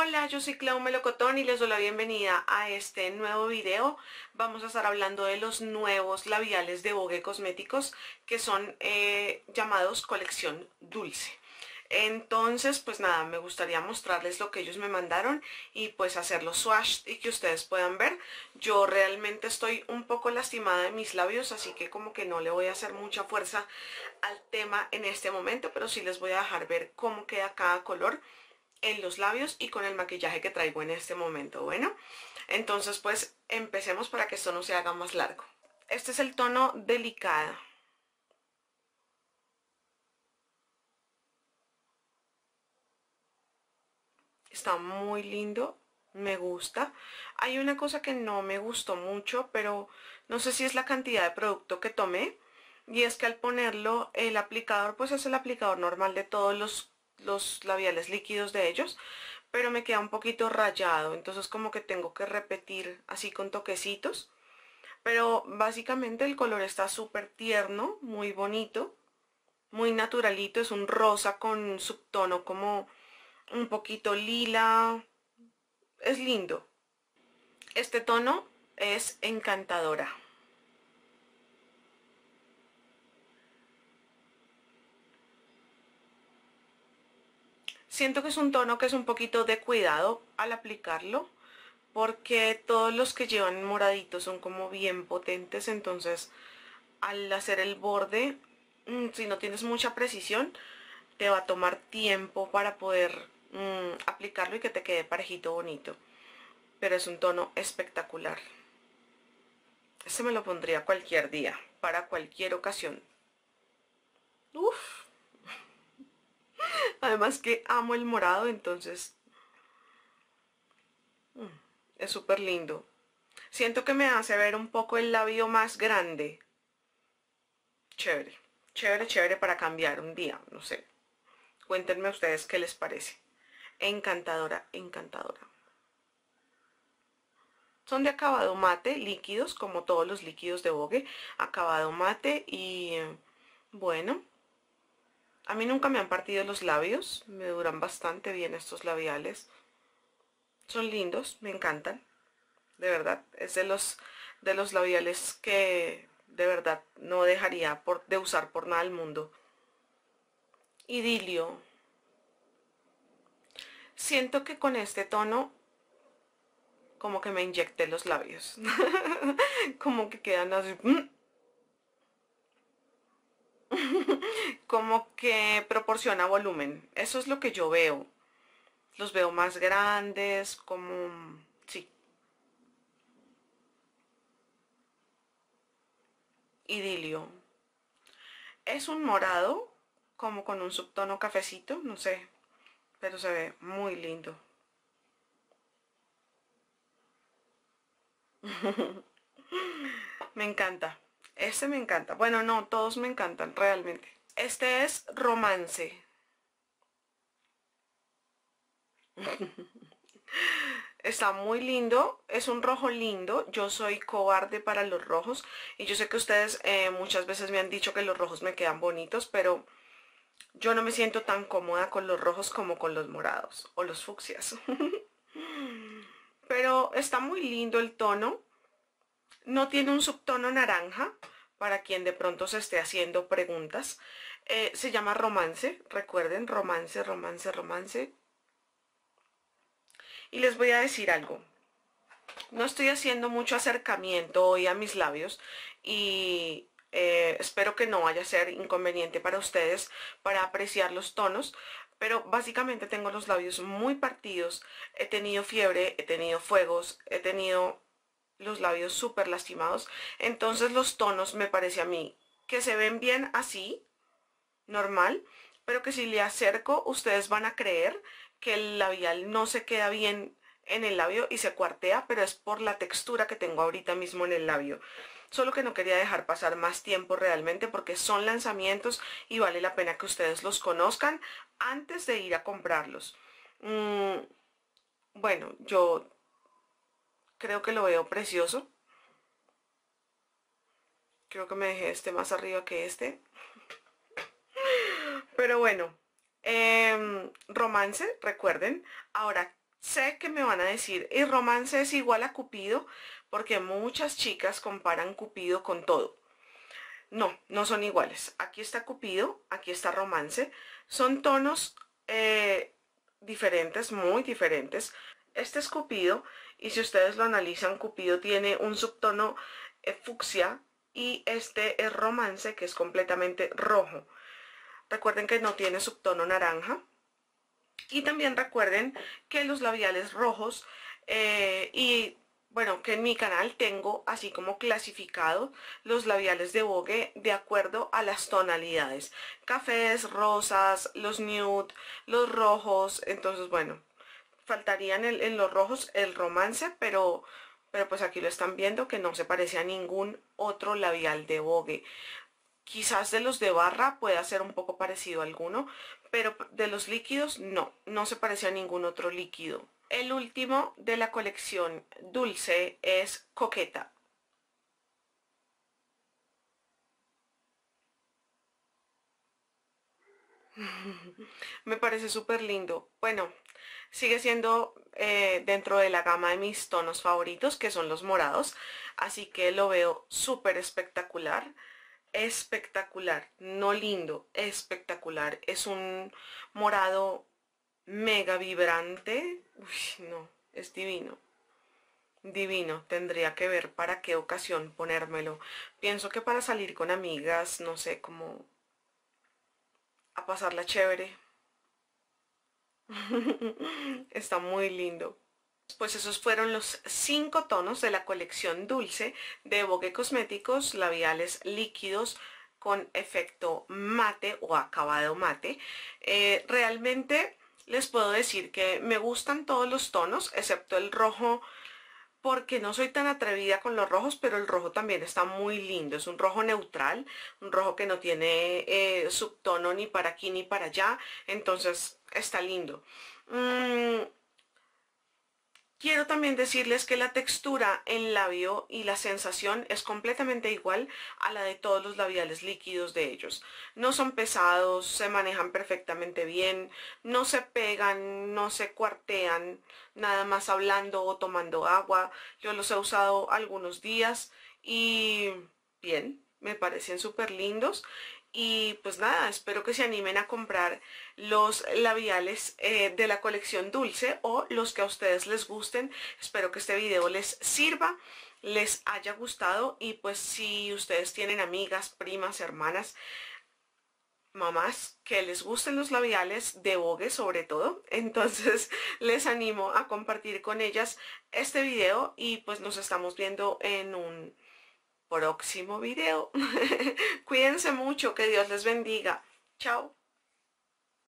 Hola, yo soy Clau Melocotón y les doy la bienvenida a este nuevo video. Vamos a estar hablando de los nuevos labiales de Bogue Cosméticos que son eh, llamados colección dulce. Entonces, pues nada, me gustaría mostrarles lo que ellos me mandaron y pues hacer los swatches y que ustedes puedan ver. Yo realmente estoy un poco lastimada de mis labios, así que como que no le voy a hacer mucha fuerza al tema en este momento, pero sí les voy a dejar ver cómo queda cada color en los labios y con el maquillaje que traigo en este momento, bueno. Entonces pues empecemos para que esto no se haga más largo. Este es el tono delicada. Está muy lindo, me gusta. Hay una cosa que no me gustó mucho, pero no sé si es la cantidad de producto que tomé. Y es que al ponerlo el aplicador, pues es el aplicador normal de todos los los labiales líquidos de ellos pero me queda un poquito rayado entonces como que tengo que repetir así con toquecitos pero básicamente el color está súper tierno muy bonito muy naturalito es un rosa con subtono como un poquito lila es lindo este tono es encantadora Siento que es un tono que es un poquito de cuidado al aplicarlo, porque todos los que llevan moraditos son como bien potentes, entonces al hacer el borde, mm, si no tienes mucha precisión, te va a tomar tiempo para poder mm, aplicarlo y que te quede parejito bonito. Pero es un tono espectacular. ese me lo pondría cualquier día, para cualquier ocasión. Uf. Además que amo el morado, entonces mm, es súper lindo. Siento que me hace ver un poco el labio más grande. Chévere, chévere, chévere para cambiar un día, no sé. Cuéntenme ustedes qué les parece. Encantadora, encantadora. Son de acabado mate, líquidos, como todos los líquidos de Bogue. Acabado mate y bueno, a mí nunca me han partido los labios, me duran bastante bien estos labiales. Son lindos, me encantan, de verdad. Es de los, de los labiales que de verdad no dejaría de usar por nada al mundo. Idilio. Siento que con este tono como que me inyecté los labios. como que quedan así... Mm, como que proporciona volumen. Eso es lo que yo veo. Los veo más grandes, como... Sí. Idilio. Es un morado, como con un subtono cafecito, no sé. Pero se ve muy lindo. me encanta. Este me encanta. Bueno, no, todos me encantan, realmente. Este es romance. Está muy lindo, es un rojo lindo, yo soy cobarde para los rojos y yo sé que ustedes eh, muchas veces me han dicho que los rojos me quedan bonitos, pero yo no me siento tan cómoda con los rojos como con los morados o los fucsias. pero está muy lindo el tono, no tiene un subtono naranja, para quien de pronto se esté haciendo preguntas. Eh, se llama Romance, recuerden, Romance, Romance, Romance. Y les voy a decir algo. No estoy haciendo mucho acercamiento hoy a mis labios y eh, espero que no vaya a ser inconveniente para ustedes para apreciar los tonos, pero básicamente tengo los labios muy partidos, he tenido fiebre, he tenido fuegos, he tenido los labios súper lastimados. Entonces los tonos me parece a mí que se ven bien así, normal, pero que si le acerco ustedes van a creer que el labial no se queda bien en el labio y se cuartea, pero es por la textura que tengo ahorita mismo en el labio. Solo que no quería dejar pasar más tiempo realmente porque son lanzamientos y vale la pena que ustedes los conozcan antes de ir a comprarlos. Mm, bueno, yo Creo que lo veo precioso. Creo que me dejé este más arriba que este. Pero bueno, em, romance, recuerden. Ahora, sé que me van a decir, y romance es igual a Cupido, porque muchas chicas comparan Cupido con todo. No, no son iguales. Aquí está Cupido, aquí está romance. Son tonos eh, diferentes, muy diferentes. Este es Cupido y si ustedes lo analizan, Cupido tiene un subtono eh, fucsia y este es romance que es completamente rojo. Recuerden que no tiene subtono naranja. Y también recuerden que los labiales rojos eh, y bueno, que en mi canal tengo así como clasificado los labiales de Vogue de acuerdo a las tonalidades. Cafés, rosas, los nude, los rojos, entonces bueno, Faltaría en, los rojos el romance, pero, pero pues aquí lo están viendo que no se parece a ningún otro labial de Vogue. Quizás de los de barra pueda ser un poco parecido alguno, pero de los líquidos no, no se parece a ningún otro líquido. El último de la colección dulce es Coqueta. Me parece súper lindo. Bueno, sigue siendo eh, dentro de la gama de mis tonos favoritos, que son los morados. Así que lo veo súper espectacular. Espectacular, no lindo, espectacular. Es un morado mega vibrante. Uy, no, es divino. Divino, tendría que ver para qué ocasión ponérmelo. Pienso que para salir con amigas, no sé, cómo pasarla chévere. Está muy lindo. Pues esos fueron los cinco tonos de la colección dulce de Bogue Cosméticos, labiales líquidos con efecto mate o acabado mate. Eh, realmente les puedo decir que me gustan todos los tonos, excepto el rojo porque no soy tan atrevida con los rojos, pero el rojo también está muy lindo. Es un rojo neutral, un rojo que no tiene eh, subtono ni para aquí ni para allá, entonces está lindo. Mm, Quiero también decirles que la textura en labio y la sensación es completamente igual a la de todos los labiales líquidos de ellos. No son pesados, se manejan perfectamente bien, no se pegan, no se cuartean, nada más hablando o tomando agua. Yo los he usado algunos días y bien, me parecen súper lindos y pues nada, espero que se animen a comprar los labiales eh, de la colección Dulce o los que a ustedes les gusten. Espero que este video les sirva, les haya gustado y pues si ustedes tienen amigas, primas, hermanas, mamás que les gusten los labiales de Vogue sobre todo entonces les animo a compartir con ellas este video y pues nos estamos viendo en un próximo video. Cuídense mucho, que Dios les bendiga. Chao.